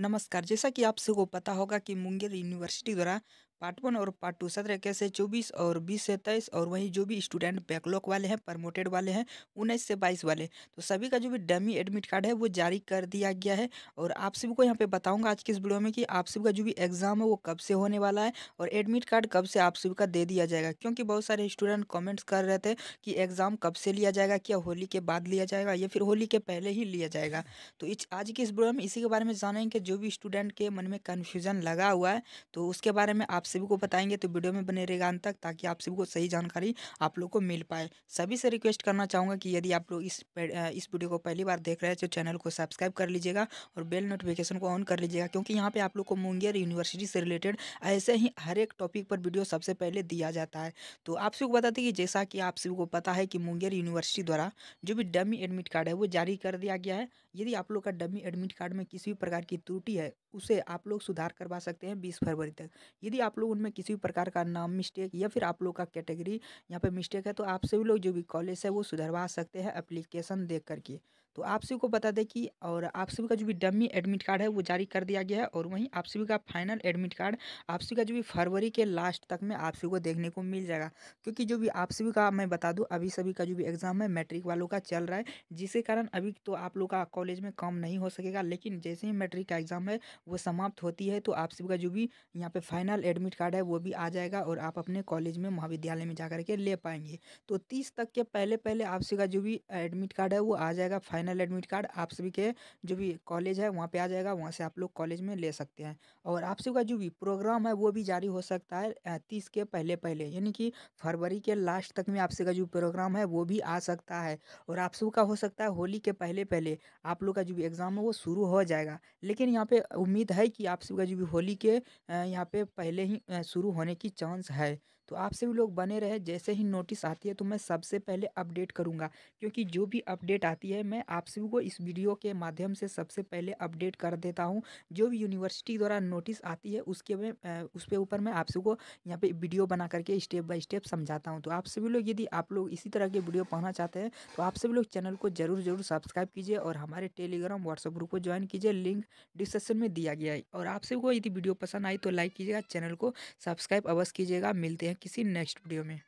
नमस्कार जैसा कि आप सबको पता होगा कि मुंगेर यूनिवर्सिटी द्वारा पार्ट वन और पार्ट टू सत्रह इक्कीस से चौबीस और बीस से तेईस और वहीं जो भी स्टूडेंट बैकलॉक वाले हैं प्रमोटेड वाले हैं उन्नीस से बाईस वाले तो सभी का जो भी डमी एडमिट कार्ड है वो जारी कर दिया गया है और आप सभी को यहाँ पे बताऊंगा आज के इस वीडियो में कि आप सभी का जो भी एग्जाम है वो कब से होने वाला है और एडमिट कार्ड कब से आप सभी का दे दिया जाएगा क्योंकि बहुत सारे स्टूडेंट कॉमेंट्स कर रहे थे कि एग्ज़ाम कब से लिया जाएगा क्या होली के बाद लिया जाएगा या फिर होली के पहले ही लिया जाएगा तो आज के इस वीडियो में इसी के बारे में जानेंगे जो भी स्टूडेंट के मन में कन्फ्यूज़न लगा हुआ है तो उसके बारे में आप सभी को बताएंगे तो वीडियो में बने रहेगा अंत तक ताकि आप सभी को सही जानकारी आप लोग को मिल पाए सभी से रिक्वेस्ट करना चाहूँगा कि यदि आप लोग इस इस वीडियो को पहली बार देख रहे हैं तो चैनल को सब्सक्राइब कर लीजिएगा और बेल नोटिफिकेशन को ऑन कर लीजिएगा क्योंकि यहाँ पर आप लोग को मुंगेर यूनिवर्सिटी से रिलेटेड ऐसे ही हर एक टॉपिक पर वीडियो सबसे पहले दिया जाता है तो आप सभी को दें कि जैसा कि आप सभी को पता है कि मुंगेर यूनिवर्सिटी द्वारा जो भी डमी एडमिट कार्ड है वो जारी कर दिया गया है यदि आप लोग का डमी एडमिट कार्ड में किसी भी प्रकार की त्रुटि है उसे आप लोग सुधार करवा सकते हैं बीस फरवरी तक यदि आप आप लोग उनमें किसी भी प्रकार का नाम मिस्टेक या फिर आप लोग का कैटेगरी यहाँ पे मिस्टेक है तो आप सभी लोग जो भी कॉलेज है वो सुधरवा सकते हैं एप्लीकेशन देख करके तो आप सभी को बता दें कि और आप सभी का जो भी डमी एडमिट कार्ड है वो जारी कर दिया गया है और वहीं आप सभी का फाइनल एडमिट कार्ड आप सभी का जो भी फरवरी के लास्ट तक में आप सभी को देखने को मिल जाएगा क्योंकि जो भी आप सभी का मैं बता दूँ अभी सभी का जो भी एग्ज़ाम है मैट्रिक वालों का चल रहा है जिसके कारण अभी तो आप लोग का कॉलेज में काम नहीं हो सकेगा लेकिन जैसे ही मैट्रिक का एग्ज़ाम है वो समाप्त होती है तो आप सभी का जो भी यहाँ पर फाइनल एडमिट कार्ड है वो भी आ जाएगा और आप अपने कॉलेज में महाविद्यालय में जा के ले पाएंगे तो तीस तक के पहले पहले आप सभी का जो भी एडमिट कार्ड है वो आ जाएगा फाइनल फाइनल एडमिट कार्ड आप सभी के जो भी कॉलेज है वहाँ पे आ जाएगा वहाँ से आप लोग कॉलेज में ले सकते हैं और आप सभी का जो भी प्रोग्राम है वो भी जारी हो सकता है तीस के पहले पहले यानी कि फरवरी के लास्ट तक में आप सभी का जो प्रोग्राम है वो भी आ सकता है और आप सभी का हो सकता है होली के पहले पहले आप लोग का जो भी एग्ज़ाम है वो शुरू हो जाएगा लेकिन यहाँ पर उम्मीद है कि आप सभी का जो भी होली के यहाँ पर पहले ही शुरू होने की चांस है तो आप सभी लोग बने रहे जैसे ही नोटिस आती है तो मैं सबसे पहले अपडेट करूँगा क्योंकि जो भी अपडेट आती है मैं आप सभी को इस वीडियो के माध्यम से सबसे पहले अपडेट कर देता हूँ जो भी यूनिवर्सिटी द्वारा नोटिस आती है उसके में उस पर ऊपर मैं आप सभी को यहाँ पर वीडियो बना करके स्टेप बाई स्टेप समझाता हूँ तो आप सभी लोग यदि आप लोग इसी तरह के वीडियो पाना चाहते हैं तो आप सभी लोग चैनल को जरूर जरूर सब्सक्राइब कीजिए और हमारे टेलीग्राम व्हाट्सअप ग्रुप को ज्वाइन कीजिए लिंक डिस्क्रिप्शन में दिया गया है और आप सभी को यदि वीडियो पसंद आई तो लाइक कीजिएगा चैनल को सब्सक्राइब अवश्य कीजिएगा मिलते हैं किसी नेक्स्ट वीडियो में